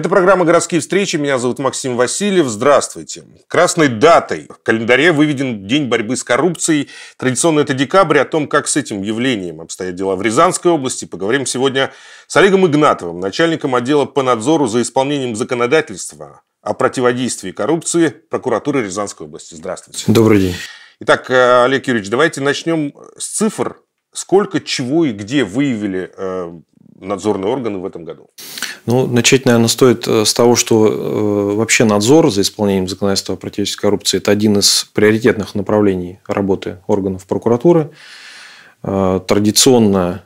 Это программа «Городские встречи». Меня зовут Максим Васильев. Здравствуйте. Красной датой в календаре выведен День борьбы с коррупцией. Традиционно это декабрь. О том, как с этим явлением обстоят дела в Рязанской области, поговорим сегодня с Олегом Игнатовым, начальником отдела по надзору за исполнением законодательства о противодействии коррупции прокуратуры Рязанской области. Здравствуйте. Добрый день. Итак, э, Олег Юрьевич, давайте начнем с цифр. Сколько чего и где выявили э, надзорные органы в этом году? Ну, начать, наверное, стоит э, с того, что э, вообще надзор за исполнением законодательства о противодействии коррупции – это один из приоритетных направлений работы органов прокуратуры. Э, традиционно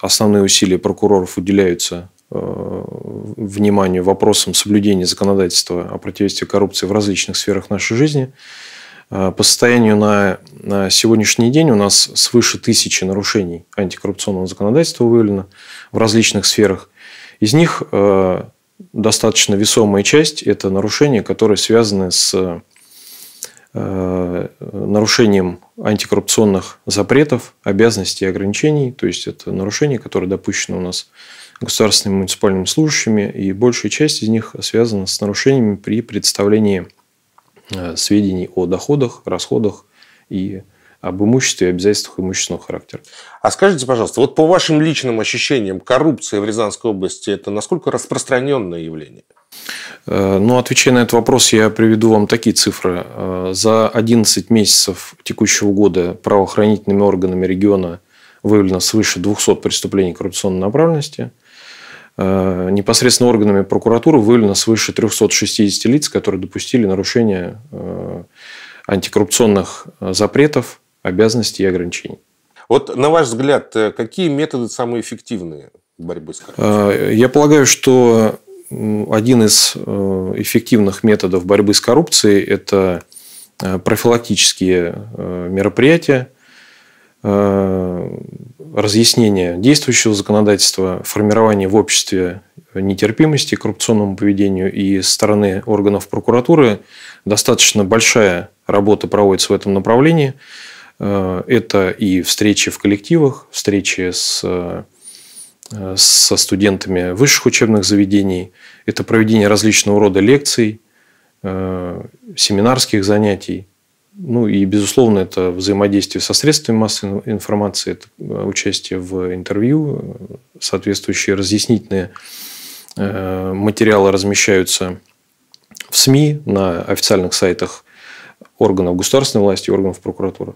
основные усилия прокуроров уделяются вниманию вопросам соблюдения законодательства о противодействии коррупции в различных сферах нашей жизни – Э, по состоянию на, сегодняшний день у нас свыше тысячи нарушений антикоррупционного законодательства выявлено в различных сферах. Из них э, достаточно весомая часть – это нарушения, которые связаны с э, нарушением антикоррупционных запретов, обязанностей и ограничений. То есть, это нарушения, которые допущены у нас государственными муниципальными служащими, и большая часть из них связана с нарушениями при представлении. Э, сведений о доходах, расходах и об имуществе и обязательствах имущественного характера. А скажите, пожалуйста, вот по вашим личным ощущениям, коррупция в Рязанской области – это насколько распространенное явление? Э, ну, отвечая на этот вопрос, я приведу вам такие цифры. Э, за 11 месяцев текущего года правоохранительными органами региона выявлено свыше 200 преступлений коррупционной направленности – Э, непосредственно органами прокуратуры выявлено свыше 360 лиц, которые допустили нарушение э, антикоррупционных э, запретов, обязанностей и ограничений. Вот на ваш взгляд, какие методы самые эффективные борьбы с коррупцией? Я полагаю, что один из эффективных методов борьбы с коррупцией – это профилактические мероприятия, разъяснение действующего законодательства, формирование в обществе нетерпимости к коррупционному поведению и со стороны органов прокуратуры достаточно большая работа проводится в этом направлении. Э, это и встречи в коллективах, встречи с, э, со студентами высших учебных заведений, это проведение различного рода лекций, э, семинарских занятий – ну и, безусловно, это взаимодействие со средствами массовой информации, это э, участие в интервью, э, соответствующие разъяснительные э, материалы размещаются в СМИ, на официальных сайтах органов государственной власти и органов прокуратуры.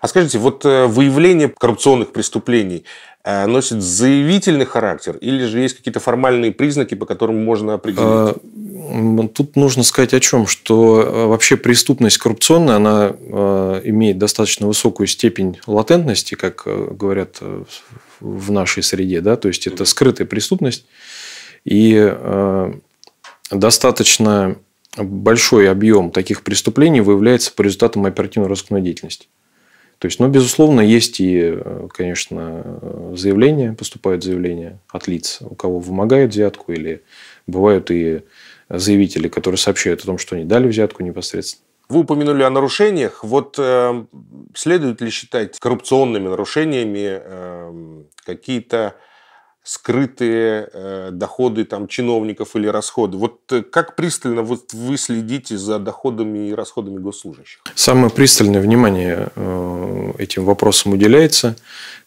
А скажите, вот э, выявление коррупционных преступлений э, носит заявительный характер или же есть какие-то формальные признаки, по которым можно определить? А, тут нужно сказать о чем, что э, вообще преступность коррупционная, она имеет достаточно высокую степень латентности, как говорят в нашей среде, да, то есть это скрытая преступность и достаточно большой объем таких преступлений выявляется по результатам оперативно-розыскной деятельности. То есть, ну, безусловно, есть и, э, конечно, заявления, поступают заявления от лиц, у кого вымогают взятку, или бывают и заявители, которые сообщают о том, что они дали взятку непосредственно. Вы упомянули о нарушениях. Вот э, следует ли считать коррупционными нарушениями э, какие-то скрытые э, доходы там, чиновников или расходы. Вот э, как пристально вот вы следите за доходами и расходами госслужащих? Самое пристальное внимание э, этим вопросам уделяется.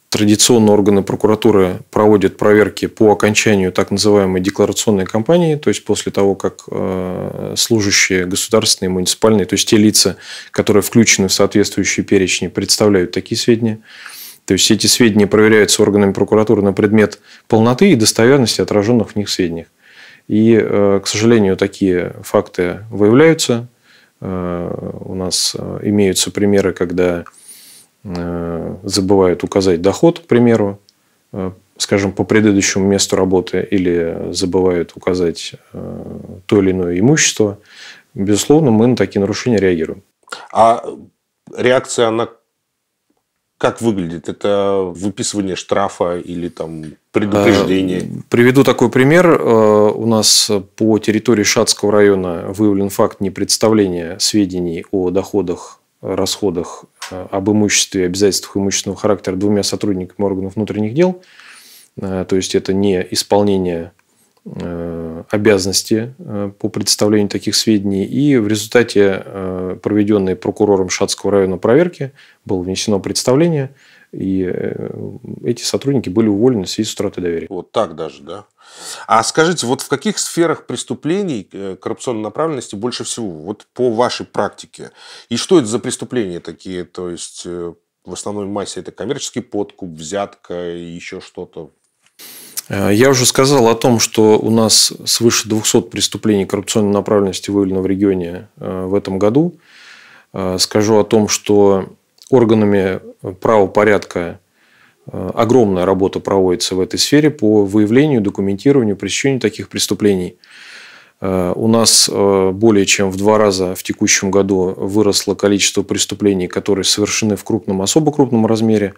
Традиционно органы прокуратуры проводят проверки по окончанию так называемой декларационной кампании, то есть после того, как э, служащие государственные, муниципальные, то есть те лица, которые включены в соответствующие перечни, представляют такие сведения. То есть эти сведения проверяются органами прокуратуры на предмет полноты и достоверности отраженных в них сведений. И, э, к сожалению, такие факты выявляются. Э, у нас э, имеются примеры, когда забывают указать доход, к примеру, скажем, по предыдущему месту работы или забывают указать то или иное имущество. Безусловно, мы на такие нарушения реагируем. А реакция, она как выглядит? Это выписывание штрафа или там предупреждение? Э, приведу такой пример. Э, у нас по территории Шацкого района выявлен факт непредставления сведений о доходах, расходах, э, об имуществе, обязательствах имущественного характера двумя сотрудниками органов внутренних дел. То есть это не исполнение Э, обязанности э, по предоставлению таких сведений. И в результате э, проведенной прокурором Шацкого района проверки было внесено представление, и эти сотрудники были уволены в связи с утратой доверия. Вот так даже, да? А скажите, вот в каких сферах преступлений коррупционной направленности больше всего? Вот по вашей практике. И что это за преступления такие? То есть в основной массе это коммерческий подкуп, взятка и еще что-то Э, я уже сказал о том, что у нас свыше 200 преступлений коррупционной направленности выявлено в регионе э, в этом году. Э, скажу о том, что органами правопорядка огромная работа проводится в этой сфере по выявлению, документированию, пресечению таких преступлений. У нас более чем в два раза в текущем году выросло количество преступлений, которые совершены в крупном, особо крупном размере.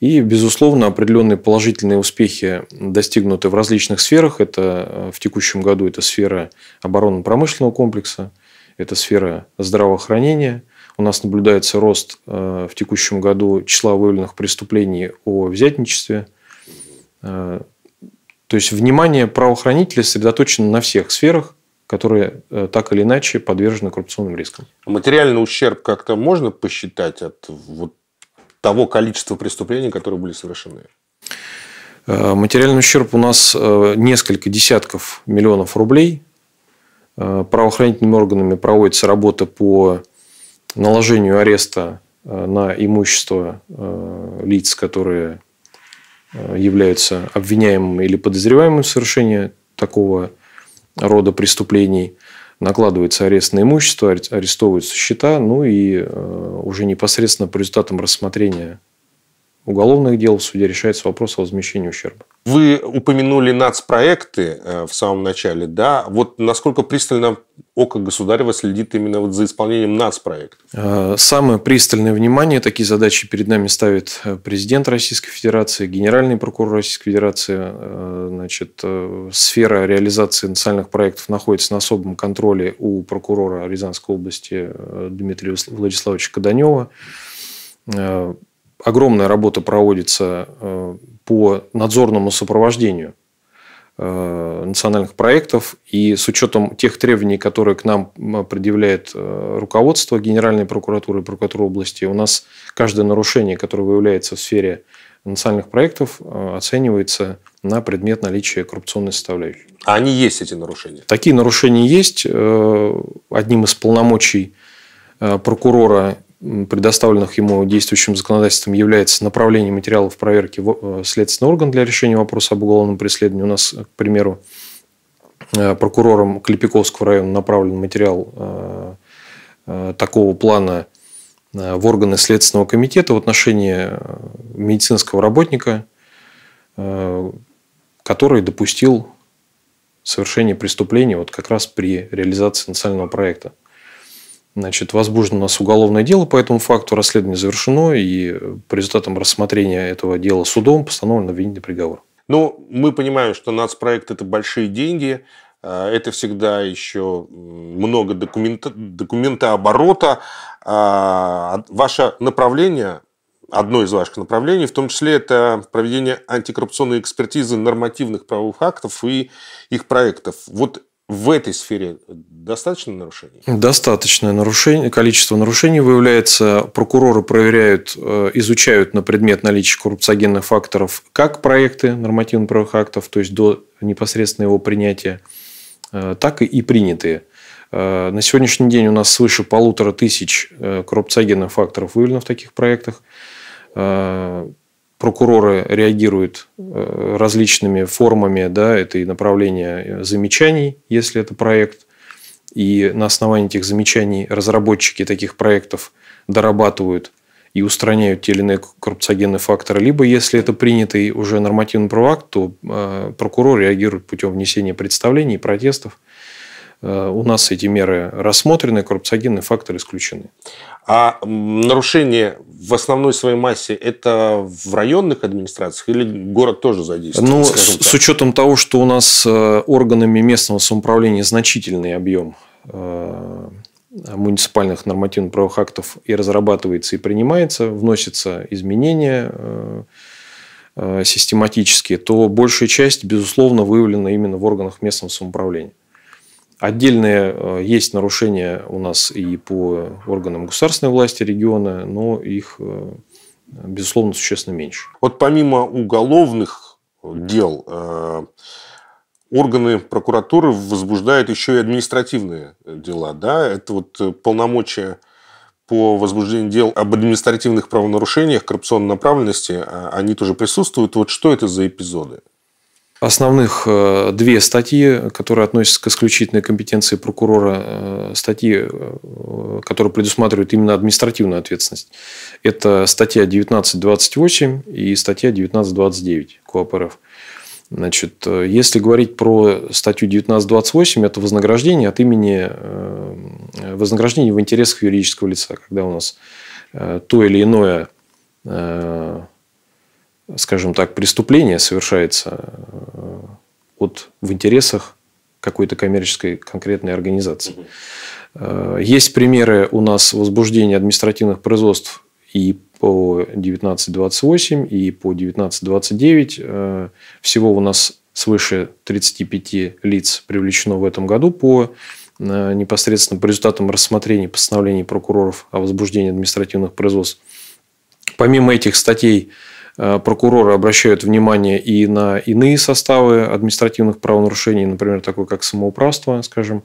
И, безусловно, определенные положительные успехи достигнуты в различных сферах. Это э, в текущем году это сфера оборонно-промышленного комплекса, это сфера здравоохранения. У нас наблюдается рост э, в текущем году числа выявленных преступлений о взятничестве. Э, то есть внимание правоохранителей сосредоточено на всех сферах, которые так или иначе подвержены коррупционным рискам. А материальный ущерб как-то можно посчитать от вот того количества преступлений, которые были совершены? Э, материальный ущерб у нас э, несколько десятков миллионов рублей. Э, правоохранительными органами проводится работа по наложению ареста на имущество лиц, которые являются обвиняемым или подозреваемым в совершении такого рода преступлений накладывается арест на имущество, арестовываются счета, ну и э, уже непосредственно по результатам рассмотрения уголовных дел в суде решается вопрос о возмещении ущерба. Вы упомянули нацпроекты э, в самом начале, да? Вот насколько пристально око государева следит именно вот за исполнением нацпроектов? Э, самое пристальное внимание такие задачи перед нами ставит э, президент Российской Федерации, генеральный прокурор Российской Федерации. Значит, сфера реализации национальных проектов находится на особом контроле у прокурора Рязанской области Дмитрия Владиславовича Каданева огромная работа проводится э, по надзорному сопровождению э, национальных проектов. И с учетом тех требований, которые к нам предъявляет э, руководство Генеральной прокуратуры и прокуратуры области, у нас каждое нарушение, которое выявляется в сфере национальных проектов, оценивается на предмет наличия коррупционной составляющей. А они есть, эти нарушения? Такие нарушения есть. Одним из полномочий прокурора предоставленных ему действующим законодательством является направление материалов проверки в э, следственный орган для решения вопроса об уголовном преследовании. У нас, э, к примеру, э, прокурором Клепиковского района направлен материал такого плана в органы Следственного комитета в отношении медицинского работника, который допустил совершение преступления вот как раз при реализации национального проекта. Значит, возбуждено у нас уголовное дело по этому факту, расследование завершено, и по результатам рассмотрения этого дела судом постановлен обвинительный приговор. Ну, мы понимаем, что нацпроект – это большие деньги, э, это всегда еще много документа, документа оборота. А, ваше направление, одно из ваших направлений, в том числе это проведение антикоррупционной экспертизы нормативных правовых актов и их проектов. Вот в этой сфере достаточно нарушений? Достаточное нарушение, количество нарушений выявляется. Прокуроры проверяют, э, изучают на предмет наличия коррупциогенных факторов как проекты нормативно-правовых актов, то есть до непосредственно его принятия, э, так и принятые. Э, на сегодняшний день у нас свыше полутора тысяч коррупциогенных факторов выявлено в таких проектах прокуроры реагируют э, различными формами, да, это и направление э, замечаний, если это проект, и на основании этих замечаний разработчики таких проектов дорабатывают и устраняют те или иные коррупциогенные факторы, либо если это принятый уже нормативный правакт, то э, прокурор реагирует путем внесения представлений и протестов – Э, у нас эти меры рассмотрены, коррупциогенные факторы исключены. А нарушение в основной своей массе это в районных администрациях или город тоже задействован? Ну, с учетом того, что у нас э, органами местного самоуправления значительный объем э, муниципальных нормативно-правовых актов и разрабатывается, и принимается, вносятся изменения систематически, то большая часть, безусловно, выявлена именно в органах местного самоуправления. Отдельные э, есть нарушения у нас и по органам государственной власти региона, но их, э, безусловно, существенно меньше. Вот помимо уголовных э, дел, органы прокуратуры возбуждают еще и административные дела. Да? Это вот полномочия по возбуждению дел об административных правонарушениях, коррупционной направленности, а они тоже присутствуют. Вот что это за эпизоды? основных э, две статьи, которые относятся к исключительной компетенции прокурора, э, статьи, э, которые предусматривают именно административную ответственность. Это статья 19.28 и статья 19.29 КОАП РФ. Значит, если говорить про статью 19.28, это вознаграждение от имени, вознаграждение в интересах юридического лица, когда у нас то или иное скажем так, преступление совершается э, от, в интересах какой-то коммерческой конкретной организации. Э, есть примеры у нас возбуждения административных производств и по 19.28, и по 19.29. Э, всего у нас свыше 35 лиц привлечено в этом году по непосредственно по результатам рассмотрения постановлений прокуроров о возбуждении административных производств. Помимо этих статей, Э, прокуроры обращают внимание и на иные составы административных правонарушений, например, такое как самоуправство, скажем.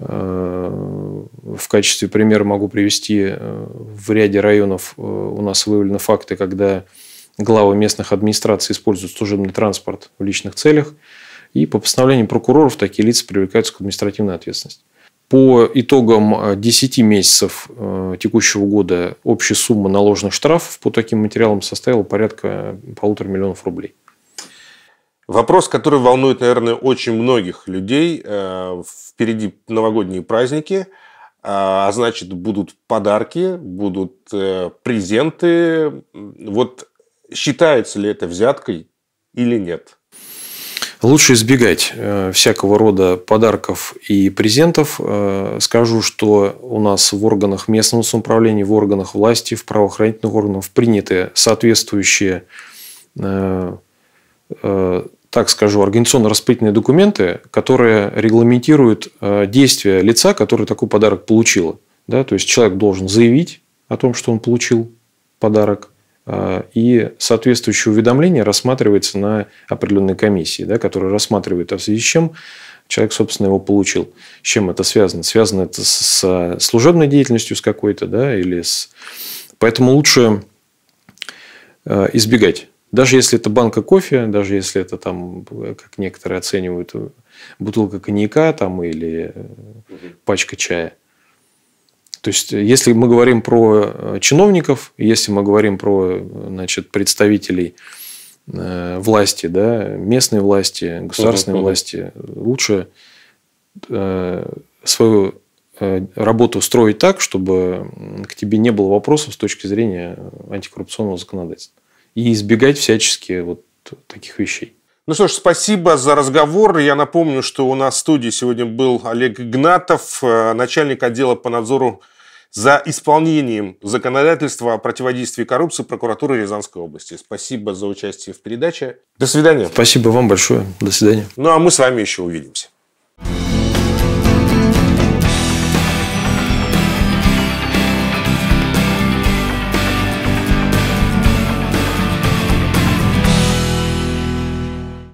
Э, в качестве примера могу привести, э, в ряде районов у нас выявлены факты, когда главы местных администраций используют служебный транспорт в личных целях, и по постановлению прокуроров такие лица привлекаются к административной ответственности. По итогам 10 э, месяцев э, текущего года общая сумма наложенных штрафов по таким материалам составила порядка полутора миллионов рублей. Вопрос, который волнует, наверное, очень многих людей. Э, впереди новогодние праздники, а, а значит, будут подарки, будут презенты. Вот считается ли это взяткой или нет? Лучше избегать э, всякого рода подарков и презентов. Э, скажу, что у нас в органах местного самоуправления, в органах власти, в правоохранительных органах приняты соответствующие, э, так скажу, организационно-распределительные документы, которые регламентируют действия лица, который такой подарок получил. Да, то есть человек должен заявить о том, что он получил подарок – а, и соответствующее уведомление рассматривается на определенной комиссии, да, которая рассматривает, а в связи с чем человек, собственно, его получил. С чем это связано? Связано это с служебной деятельностью с какой-то, да, или с... Поэтому лучше э, избегать. Даже если это банка кофе, даже если это там, как некоторые оценивают, бутылка коньяка там или э, пачка чая – то есть, э, если мы говорим про э, чиновников, если мы говорим про э, значит, представителей власти, да, местной власти, государственной uh-huh. власти, лучше свою работу строить так, чтобы к тебе не было вопросов с точки зрения антикоррупционного законодательства. И избегать всячески вот таких вещей. Ну что ж, спасибо за разговор. Я напомню, что у нас в студии сегодня был Олег Гнатов, э, начальник отдела по надзору за исполнением законодательства о противодействии коррупции прокуратуры Рязанской области. Спасибо за участие в передаче. До свидания. Спасибо вам большое. До свидания. Ну а мы с вами еще увидимся.